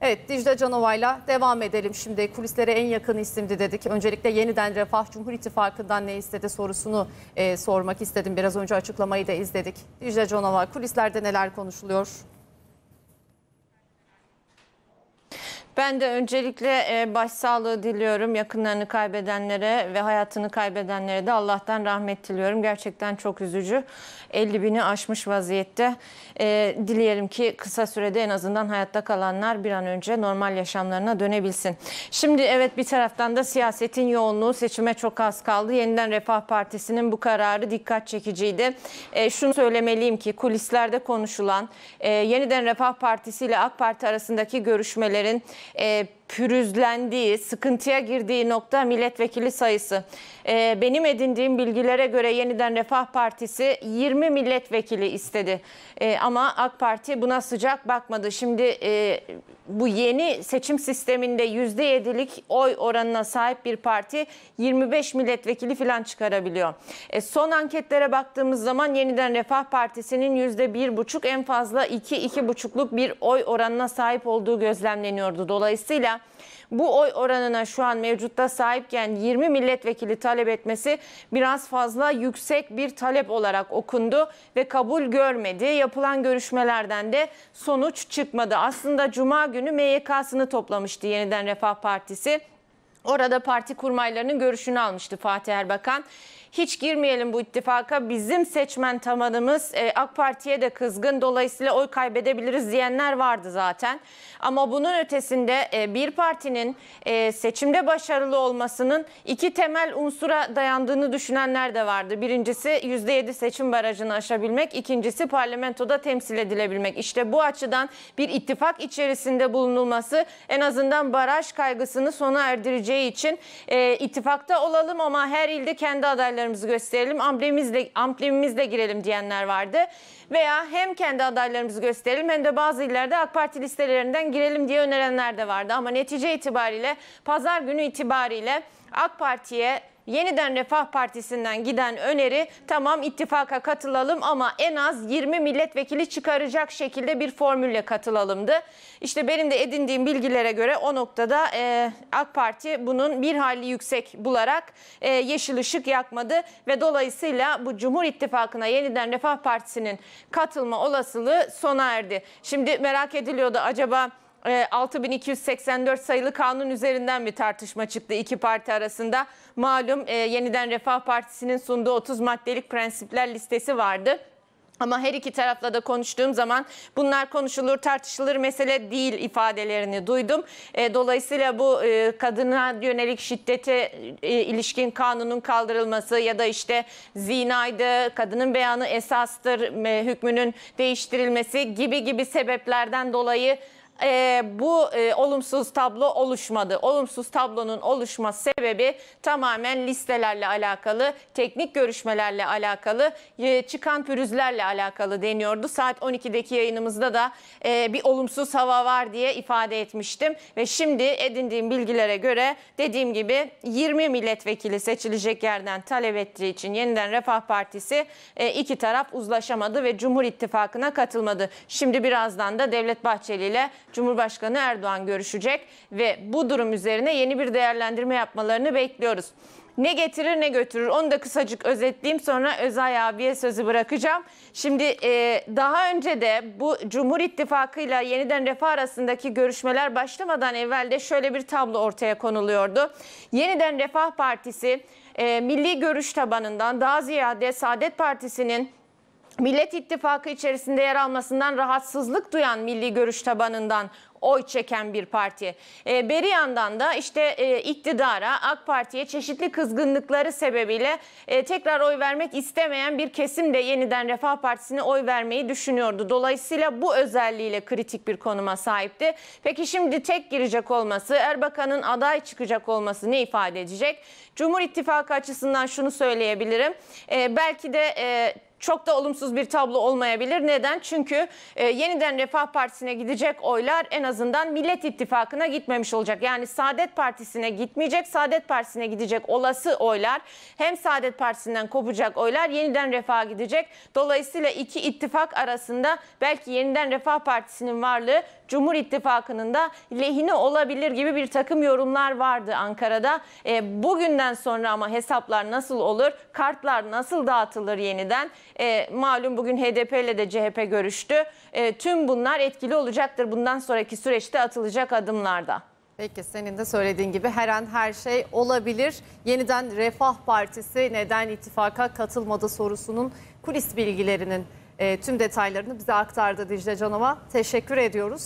Evet Dicle Canova'yla devam edelim. Şimdi kulislere en yakın isimdi dedik. Öncelikle yeniden Refah Cumhur İttifakı'ndan ne istedi sorusunu e, sormak istedim. Biraz önce açıklamayı da izledik. Dicle Canova kulislerde neler konuşuluyor? Ben de öncelikle e, başsağlığı diliyorum yakınlarını kaybedenlere ve hayatını kaybedenlere de Allah'tan rahmet diliyorum. Gerçekten çok üzücü. 50 bini aşmış vaziyette. E, dileyelim ki kısa sürede en azından hayatta kalanlar bir an önce normal yaşamlarına dönebilsin. Şimdi evet bir taraftan da siyasetin yoğunluğu seçime çok az kaldı. Yeniden Refah Partisi'nin bu kararı dikkat çekiciydi. E, şunu söylemeliyim ki kulislerde konuşulan e, yeniden Refah Partisi ile AK Parti arasındaki görüşmelerin Eh, pürüzlendiği, sıkıntıya girdiği nokta milletvekili sayısı. Ee, benim edindiğim bilgilere göre yeniden Refah Partisi 20 milletvekili istedi. Ee, ama AK Parti buna sıcak bakmadı. Şimdi e, bu yeni seçim sisteminde %7'lik oy oranına sahip bir parti 25 milletvekili falan çıkarabiliyor. E, son anketlere baktığımız zaman yeniden Refah Partisi'nin %1,5 en fazla 2-2,5'luk bir oy oranına sahip olduğu gözlemleniyordu. Dolayısıyla bu oy oranına şu an mevcutta sahipken 20 milletvekili talep etmesi biraz fazla yüksek bir talep olarak okundu ve kabul görmedi. Yapılan görüşmelerden de sonuç çıkmadı. Aslında cuma günü MYK'sını toplamıştı yeniden Refah Partisi. Orada parti kurmaylarının görüşünü almıştı Fatih Erbakan hiç girmeyelim bu ittifaka. Bizim seçmen tabanımız e, AK Parti'ye de kızgın. Dolayısıyla oy kaybedebiliriz diyenler vardı zaten. Ama bunun ötesinde e, bir partinin e, seçimde başarılı olmasının iki temel unsura dayandığını düşünenler de vardı. Birincisi %7 seçim barajını aşabilmek, ikincisi parlamentoda temsil edilebilmek. İşte bu açıdan bir ittifak içerisinde bulunulması en azından baraj kaygısını sona erdireceği için e, ittifakta olalım ama her ilde kendi adaylarımızı adaylarımızı gösterelim, amblemimizle, amblemimizle girelim diyenler vardı. Veya hem kendi adaylarımızı gösterelim hem de bazı illerde AK Parti listelerinden girelim diye önerenler de vardı. Ama netice itibariyle pazar günü itibariyle AK Parti'ye yeniden Refah Partisi'nden giden öneri tamam ittifaka katılalım ama en az 20 milletvekili çıkaracak şekilde bir formülle katılalımdı. İşte benim de edindiğim bilgilere göre o noktada e, AK Parti bunun bir hali yüksek bularak e, yeşil ışık yakmadı ve dolayısıyla bu Cumhur İttifakı'na yeniden Refah Partisi'nin katılma olasılığı sona erdi. Şimdi merak ediliyordu acaba 6284 e, sayılı kanun üzerinden bir tartışma çıktı iki parti arasında. Malum e, yeniden Refah Partisi'nin sunduğu 30 maddelik prensipler listesi vardı. Ama her iki tarafla da konuştuğum zaman bunlar konuşulur tartışılır mesele değil ifadelerini duydum. E, dolayısıyla bu kadına yönelik şiddete ilişkin kanunun kaldırılması ya da işte zinaydı, kadının beyanı esastır hükmünün değiştirilmesi gibi gibi sebeplerden dolayı e, bu e, olumsuz tablo oluşmadı. Olumsuz tablonun oluşma sebebi tamamen listelerle alakalı, teknik görüşmelerle alakalı, e, çıkan pürüzlerle alakalı deniyordu. Saat 12'deki yayınımızda da e, bir olumsuz hava var diye ifade etmiştim. Ve şimdi edindiğim bilgilere göre dediğim gibi 20 milletvekili seçilecek yerden talep ettiği için yeniden Refah Partisi e, iki taraf uzlaşamadı ve Cumhur İttifakı'na katılmadı. Şimdi birazdan da Devlet Bahçeli ile Cumhurbaşkanı Erdoğan görüşecek ve bu durum üzerine yeni bir değerlendirme yapmalarını bekliyoruz. Ne getirir ne götürür onu da kısacık özetleyeyim sonra Özay abiye sözü bırakacağım. Şimdi e, daha önce de bu Cumhur İttifakı ile yeniden refah arasındaki görüşmeler başlamadan evvel de şöyle bir tablo ortaya konuluyordu. Yeniden Refah Partisi e, milli görüş tabanından daha ziyade Saadet Partisi'nin Millet İttifakı içerisinde yer almasından rahatsızlık duyan milli görüş tabanından oy çeken bir parti. E, beri yandan da işte e, iktidara, AK Parti'ye çeşitli kızgınlıkları sebebiyle e, tekrar oy vermek istemeyen bir kesim de yeniden Refah Partisi'ne oy vermeyi düşünüyordu. Dolayısıyla bu özelliğiyle kritik bir konuma sahipti. Peki şimdi tek girecek olması, Erbakan'ın aday çıkacak olması ne ifade edecek? Cumhur İttifakı açısından şunu söyleyebilirim. E, belki de e, çok da olumsuz bir tablo olmayabilir. Neden? Çünkü e, yeniden Refah Partisi'ne gidecek oylar en azından Millet İttifakı'na gitmemiş olacak. Yani Saadet Partisi'ne gitmeyecek, Saadet Partisi'ne gidecek olası oylar hem Saadet Partisi'nden kopacak oylar yeniden Refah'a gidecek. Dolayısıyla iki ittifak arasında belki yeniden Refah Partisi'nin varlığı Cumhur İttifakı'nın da lehine olabilir gibi bir takım yorumlar vardı Ankara'da. E, bugünden sonra ama hesaplar nasıl olur? Kartlar nasıl dağıtılır yeniden? E, malum bugün HDP ile de CHP görüştü. E, tüm bunlar etkili olacaktır bundan sonraki süreçte atılacak adımlarda. Peki senin de söylediğin gibi her an her şey olabilir. Yeniden Refah Partisi neden ittifaka katılmadı sorusunun kulis bilgilerinin e, tüm detaylarını bize aktardı Dicle Canova. Teşekkür ediyoruz.